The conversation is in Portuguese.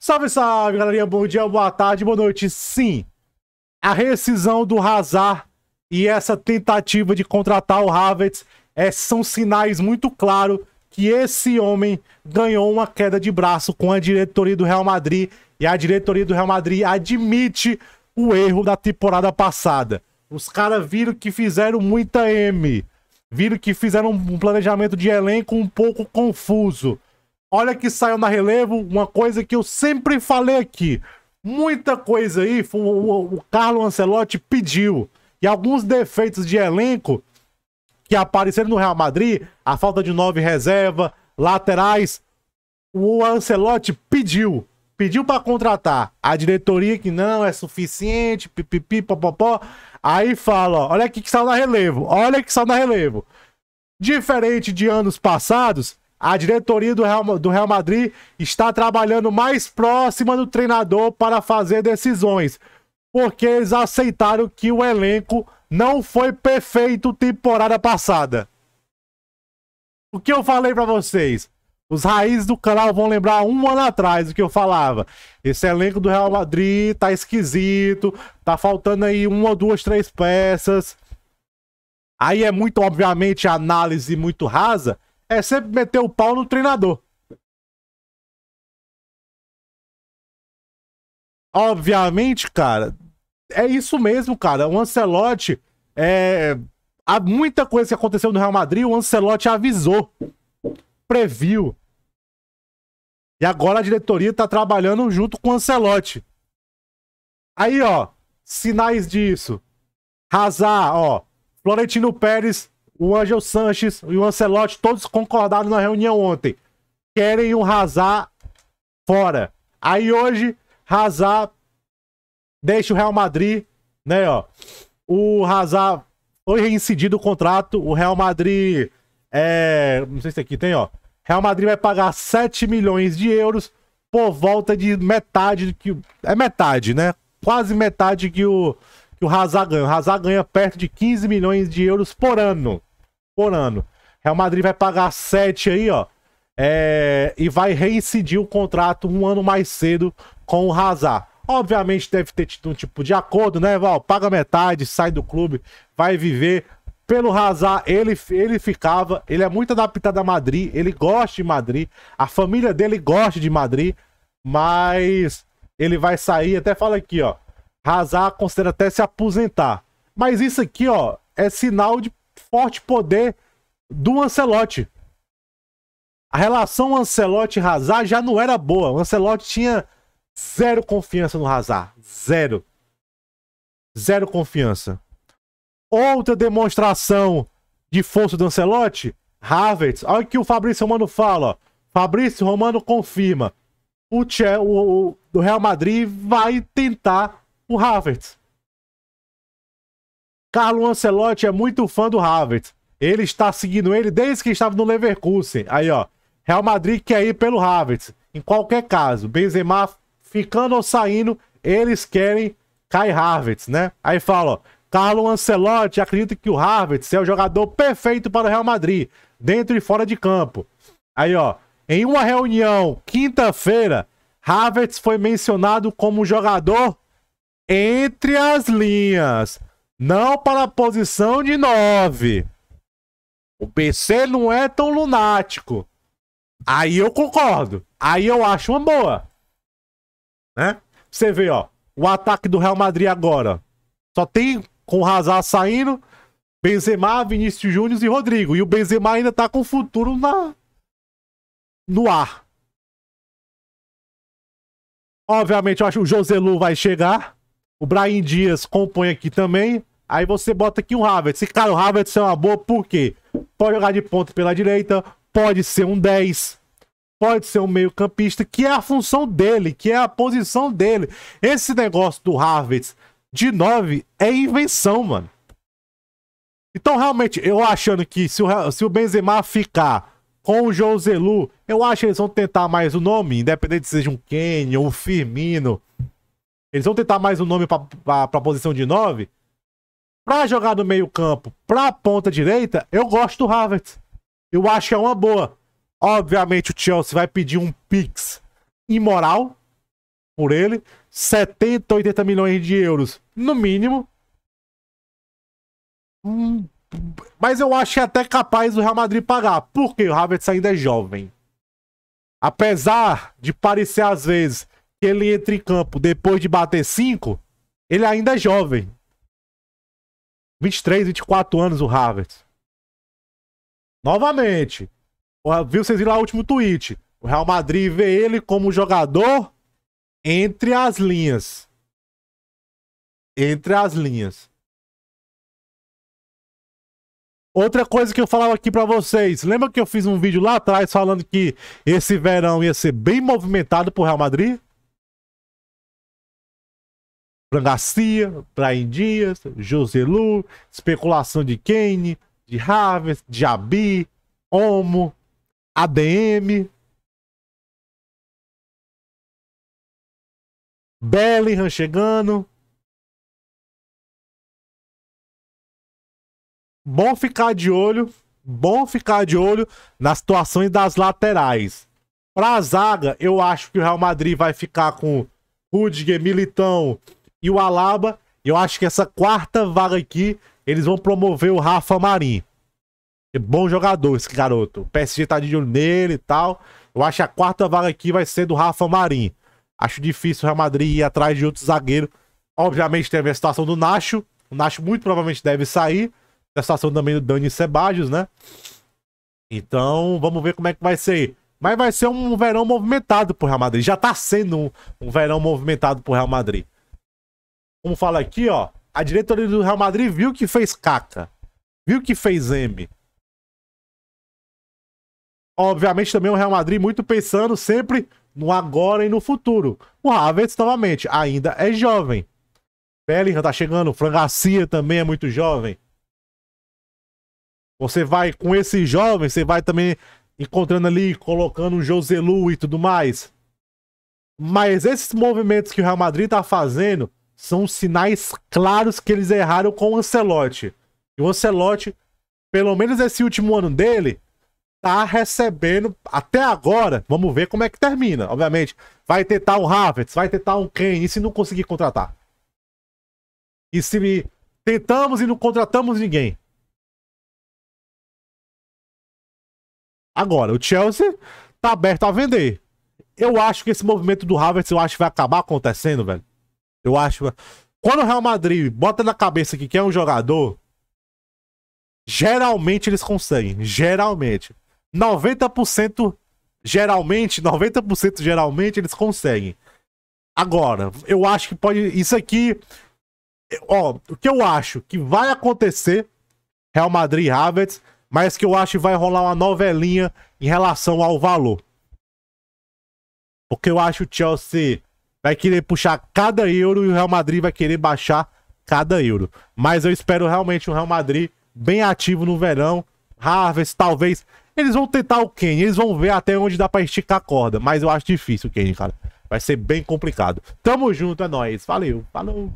Salve, salve, galerinha. Bom dia, boa tarde, boa noite. Sim, a rescisão do Hazard e essa tentativa de contratar o Havertz é, são sinais muito claros que esse homem ganhou uma queda de braço com a diretoria do Real Madrid e a diretoria do Real Madrid admite o erro da temporada passada. Os caras viram que fizeram muita M, viram que fizeram um planejamento de elenco um pouco confuso Olha que saiu na relevo uma coisa que eu sempre falei aqui. Muita coisa aí o, o, o Carlo Ancelotti pediu. E alguns defeitos de elenco que apareceram no Real Madrid, a falta de nove reserva, laterais, o Ancelotti pediu. Pediu para contratar. A diretoria que não é suficiente, pipipi, popopó. Aí fala, ó, olha aqui que saiu na relevo, olha que saiu na relevo. Diferente de anos passados, a diretoria do Real, do Real Madrid está trabalhando mais próxima do treinador para fazer decisões, porque eles aceitaram que o elenco não foi perfeito temporada passada. O que eu falei para vocês? Os raízes do canal vão lembrar um ano atrás o que eu falava. Esse elenco do Real Madrid tá esquisito, tá faltando aí uma, duas, três peças. Aí é muito, obviamente, análise muito rasa, é sempre meter o pau no treinador. Obviamente, cara, é isso mesmo, cara. O Ancelotti é. Há muita coisa que aconteceu no Real Madrid, o Ancelotti avisou, previu. E agora a diretoria tá trabalhando junto com o Ancelotti. Aí, ó, sinais disso. Hazard, ó, Florentino Pérez o Angel Sanches e o Ancelotti, todos concordaram na reunião ontem. Querem o Hazard fora. Aí hoje, Hazard deixa o Real Madrid, né, ó. O Hazard foi reincidido o contrato, o Real Madrid é... Não sei se aqui tem, ó. Real Madrid vai pagar 7 milhões de euros por volta de metade que... É metade, né? Quase metade que o que o Hazard ganha. O Hazard ganha perto de 15 milhões de euros por ano por ano. Real Madrid vai pagar 7 aí, ó. É, e vai reincidir o contrato um ano mais cedo com o Hazard. Obviamente deve ter tido um tipo de acordo, né, Val? Paga metade, sai do clube, vai viver. Pelo Hazard, ele, ele ficava, ele é muito adaptado a Madrid, ele gosta de Madrid, a família dele gosta de Madrid, mas ele vai sair, até fala aqui, ó, Hazard considera até se aposentar. Mas isso aqui, ó, é sinal de forte poder do Ancelotti. A relação Ancelotti-Hazard já não era boa. O Ancelotti tinha zero confiança no Hazard. Zero. Zero confiança. Outra demonstração de força do Ancelotti, Havertz. Olha o que o Fabrício Romano fala. Fabrício Romano confirma. O, che, o, o, Real Madrid vai tentar o Havertz. Carlo Ancelotti é muito fã do Havertz. Ele está seguindo ele desde que estava no Leverkusen. Aí, ó. Real Madrid quer ir pelo Havertz. Em qualquer caso, Benzema ficando ou saindo, eles querem Kai Havertz, né? Aí fala, ó, Carlo Ancelotti acredita que o Havertz é o jogador perfeito para o Real Madrid, dentro e fora de campo. Aí, ó, em uma reunião quinta-feira, Havertz foi mencionado como jogador entre as linhas. Não para a posição de 9. O PC não é tão lunático. Aí eu concordo. Aí eu acho uma boa. Né? Você vê, ó. O ataque do Real Madrid agora. Só tem com o Hazard saindo, Benzema, Vinícius Júnior e Rodrigo. E o Benzema ainda tá com o futuro na... no ar. Obviamente, eu acho que o Joselu vai chegar. O Brian Dias compõe aqui também. Aí você bota aqui o Havertz. E, cara, o Havertz é uma boa por quê? Pode jogar de ponta pela direita, pode ser um 10, pode ser um meio campista, que é a função dele, que é a posição dele. Esse negócio do Havertz de 9 é invenção, mano. Então, realmente, eu achando que se o, se o Benzema ficar com o Joselu, eu acho que eles vão tentar mais o nome, independente se seja um Kenny ou um Firmino. Eles vão tentar mais o um nome para a posição de 9 para jogar no meio-campo, para a ponta direita, eu gosto do Havertz. Eu acho que é uma boa. Obviamente, o Chelsea vai pedir um pix imoral por ele, 70, 80 milhões de euros, no mínimo. Hum, mas eu acho que é até capaz o Real Madrid pagar, porque o Havertz ainda é jovem. Apesar de parecer às vezes que ele entra em campo depois de bater 5, ele ainda é jovem. 23, 24 anos o Havertz. Novamente. Viu, vocês viram lá o último tweet. O Real Madrid vê ele como jogador entre as linhas. Entre as linhas. Outra coisa que eu falava aqui para vocês. Lembra que eu fiz um vídeo lá atrás falando que esse verão ia ser bem movimentado pro Real Madrid? Garcia, Brian Dias, Joselu, especulação de Kane, de Harvest, de Abi, Omo, ADM, Bellingham chegando. Bom ficar de olho, bom ficar de olho nas situações das laterais. Para a zaga, eu acho que o Real Madrid vai ficar com Rudiger, Militão, e o Alaba. Eu acho que essa quarta vaga aqui, eles vão promover o Rafa Marim. É bom jogador esse garoto. O PSG tá de olho nele e tal. Eu acho que a quarta vaga aqui vai ser do Rafa Marim. Acho difícil o Real Madrid ir atrás de outro zagueiro. Obviamente teve a situação do Nacho. O Nacho muito provavelmente deve sair. A situação também do Dani Sebajos, né? Então, vamos ver como é que vai ser. Mas vai ser um verão movimentado pro Real Madrid. Já tá sendo um, um verão movimentado pro Real Madrid como fala aqui, ó, a diretoria do Real Madrid viu que fez caca. Viu que fez M. Obviamente também o Real Madrid muito pensando sempre no agora e no futuro. O Havertz, novamente, ainda é jovem. Bellingham tá chegando, Fran Garcia também é muito jovem. Você vai com esse jovem, você vai também encontrando ali, colocando o Joselu e tudo mais. Mas esses movimentos que o Real Madrid tá fazendo são sinais claros que eles erraram com o Ancelotti. E o Ancelotti, pelo menos esse último ano dele, tá recebendo até agora. Vamos ver como é que termina. Obviamente, vai tentar um Havertz, vai tentar um Kane, e se não conseguir contratar? E se tentamos e não contratamos ninguém? Agora, o Chelsea tá aberto a vender. Eu acho que esse movimento do Havertz, eu acho que vai acabar acontecendo, velho. Eu acho. Quando o Real Madrid bota na cabeça que quer um jogador, geralmente eles conseguem. Geralmente. 90% geralmente, 90% geralmente eles conseguem. Agora, eu acho que pode. Isso aqui. Ó, o que eu acho que vai acontecer, Real Madrid e Havertz, mas que eu acho que vai rolar uma novelinha em relação ao valor. Porque eu acho o Chelsea vai querer puxar cada euro e o Real Madrid vai querer baixar cada euro. Mas eu espero realmente um Real Madrid bem ativo no verão. Harvest, talvez. Eles vão tentar o Kane, eles vão ver até onde dá para esticar a corda. Mas eu acho difícil o Kane, cara. Vai ser bem complicado. Tamo junto, é nóis. Valeu, falou.